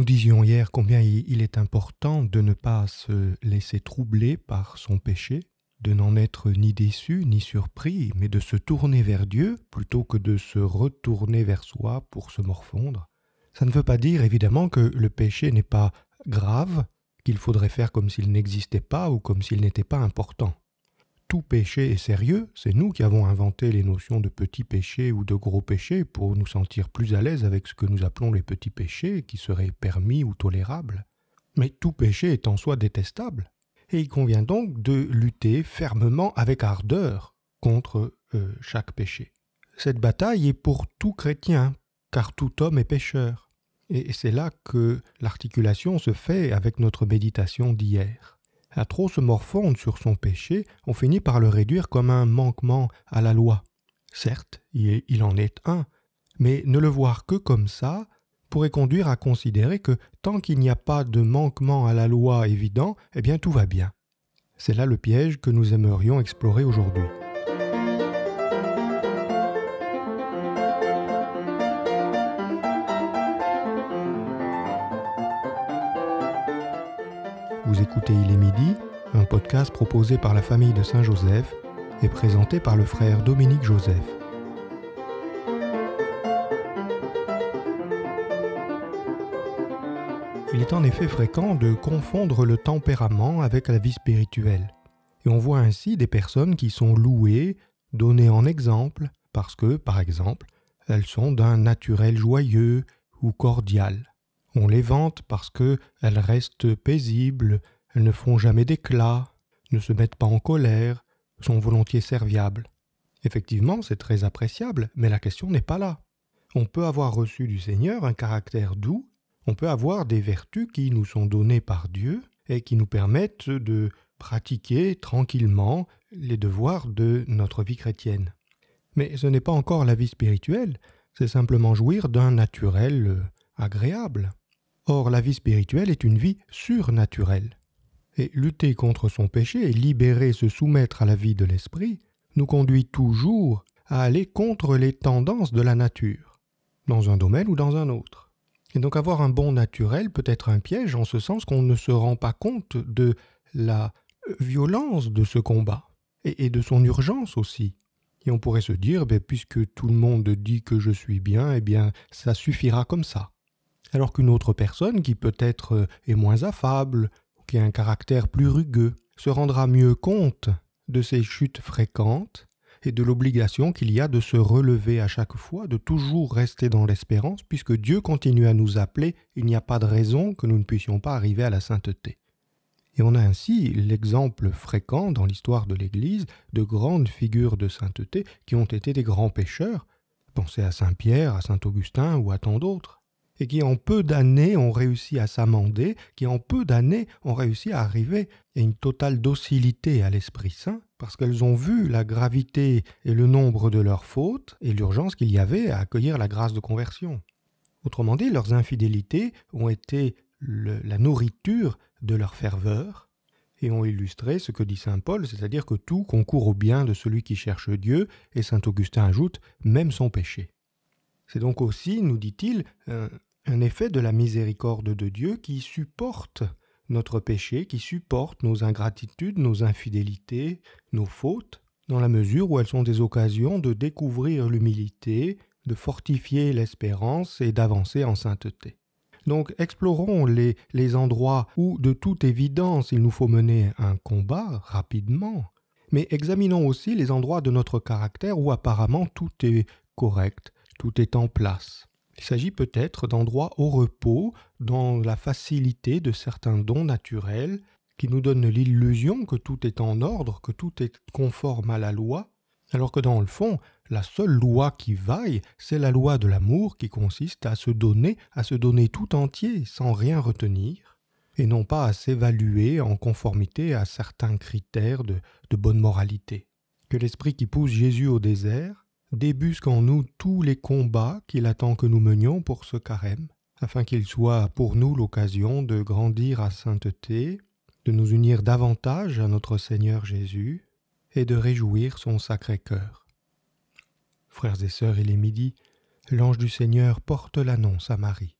Nous disions hier combien il est important de ne pas se laisser troubler par son péché, de n'en être ni déçu ni surpris, mais de se tourner vers Dieu plutôt que de se retourner vers soi pour se morfondre. Ça ne veut pas dire évidemment que le péché n'est pas grave, qu'il faudrait faire comme s'il n'existait pas ou comme s'il n'était pas important tout péché est sérieux, c'est nous qui avons inventé les notions de petits péchés ou de gros péchés pour nous sentir plus à l'aise avec ce que nous appelons les petits péchés qui seraient permis ou tolérables. Mais tout péché est en soi détestable, et il convient donc de lutter fermement avec ardeur contre euh, chaque péché. Cette bataille est pour tout chrétien, car tout homme est pécheur. Et c'est là que l'articulation se fait avec notre méditation d'hier à trop se morfondre sur son péché, on finit par le réduire comme un manquement à la loi. Certes, il en est un, mais ne le voir que comme ça pourrait conduire à considérer que tant qu'il n'y a pas de manquement à la loi évident, eh bien tout va bien. C'est là le piège que nous aimerions explorer aujourd'hui. Vous écoutez Il est midi, un podcast proposé par la famille de Saint-Joseph et présenté par le frère Dominique Joseph. Il est en effet fréquent de confondre le tempérament avec la vie spirituelle. Et on voit ainsi des personnes qui sont louées, données en exemple, parce que, par exemple, elles sont d'un naturel joyeux ou cordial. On les vante parce que elles restent paisibles, elles ne font jamais d'éclat, ne se mettent pas en colère, sont volontiers serviables. Effectivement, c'est très appréciable, mais la question n'est pas là. On peut avoir reçu du Seigneur un caractère doux, on peut avoir des vertus qui nous sont données par Dieu et qui nous permettent de pratiquer tranquillement les devoirs de notre vie chrétienne. Mais ce n'est pas encore la vie spirituelle, c'est simplement jouir d'un naturel euh, agréable. Or la vie spirituelle est une vie surnaturelle. Et lutter contre son péché et libérer, se soumettre à la vie de l'esprit, nous conduit toujours à aller contre les tendances de la nature, dans un domaine ou dans un autre. Et donc avoir un bon naturel peut être un piège en ce sens qu'on ne se rend pas compte de la violence de ce combat et, de son urgence aussi. Et on pourrait se dire, ben, puisque tout le monde dit que je suis bien, eh bien ça suffira comme ça alors qu'une autre personne qui peut-être euh, est moins affable, qui a un caractère plus rugueux, se rendra mieux compte de ces chutes fréquentes et de l'obligation qu'il y a de se relever à chaque fois, de toujours rester dans l'espérance, puisque Dieu continue à nous appeler, il n'y a pas de raison que nous ne puissions pas arriver à la sainteté. Et on a ainsi l'exemple fréquent dans l'histoire de l'Église de grandes figures de sainteté qui ont été des grands pécheurs. Pensez à Saint Pierre, à Saint Augustin ou à tant d'autres et qui en peu d'années ont réussi à s'amender, qui en peu d'années ont réussi à arriver à une totale docilité à l'Esprit Saint, parce qu'elles ont vu la gravité et le nombre de leurs fautes et l'urgence qu'il y avait à accueillir la grâce de conversion. Autrement dit, leurs infidélités ont été la nourriture de leur ferveur, et ont illustré ce que dit saint Paul, c'est-à-dire que tout concourt au bien de celui qui cherche Dieu, et saint Augustin ajoute même son péché. C'est donc aussi, nous dit-il, un effet de la miséricorde de Dieu qui supporte notre péché, qui supporte nos ingratitudes, nos infidélités, nos fautes, dans la mesure où elles sont des occasions de découvrir l'humilité, de fortifier l'espérance et d'avancer en sainteté. Donc explorons les, endroits où, de toute évidence, il nous faut mener un combat rapidement, mais examinons aussi les endroits de notre caractère où apparemment tout est correct, tout est en place. Il s'agit peut-être d'endroits au repos, dans la facilité de certains dons naturels, qui nous donnent l'illusion que tout est en ordre, que tout est conforme à la loi, alors que dans le fond, la seule loi qui vaille, c'est la loi de l'amour qui consiste à se donner, à se donner tout entier, sans rien retenir, et non pas à s'évaluer en conformité à certains critères de, de bonne moralité. Que l'esprit qui pousse Jésus au désert débusque en nous tous les combats qu'il attend que nous menions pour ce carême, afin qu'il soit pour nous l'occasion de grandir à sainteté, de nous unir davantage à notre Seigneur Jésus et de réjouir son sacré cœur. Frères et sœurs, il est midi, l'ange du Seigneur porte l'annonce à Marie.